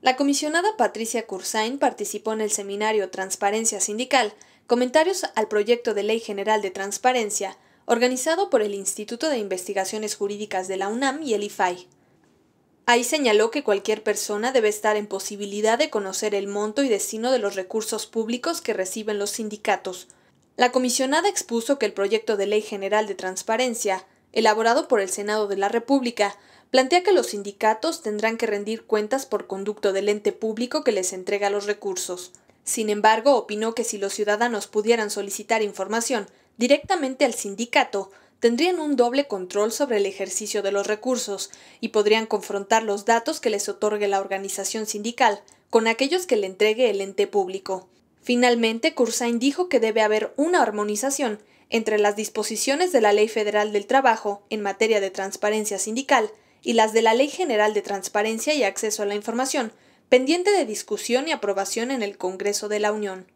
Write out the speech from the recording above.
La comisionada Patricia Cursain participó en el seminario Transparencia Sindical, comentarios al proyecto de Ley General de Transparencia, organizado por el Instituto de Investigaciones Jurídicas de la UNAM y el IFAI. Ahí señaló que cualquier persona debe estar en posibilidad de conocer el monto y destino de los recursos públicos que reciben los sindicatos. La comisionada expuso que el proyecto de Ley General de Transparencia, elaborado por el Senado de la República, plantea que los sindicatos tendrán que rendir cuentas por conducto del ente público que les entrega los recursos. Sin embargo, opinó que si los ciudadanos pudieran solicitar información directamente al sindicato, tendrían un doble control sobre el ejercicio de los recursos y podrían confrontar los datos que les otorgue la organización sindical con aquellos que le entregue el ente público. Finalmente, Cursain dijo que debe haber una armonización entre las disposiciones de la Ley Federal del Trabajo en materia de transparencia sindical y las de la Ley General de Transparencia y Acceso a la Información, pendiente de discusión y aprobación en el Congreso de la Unión.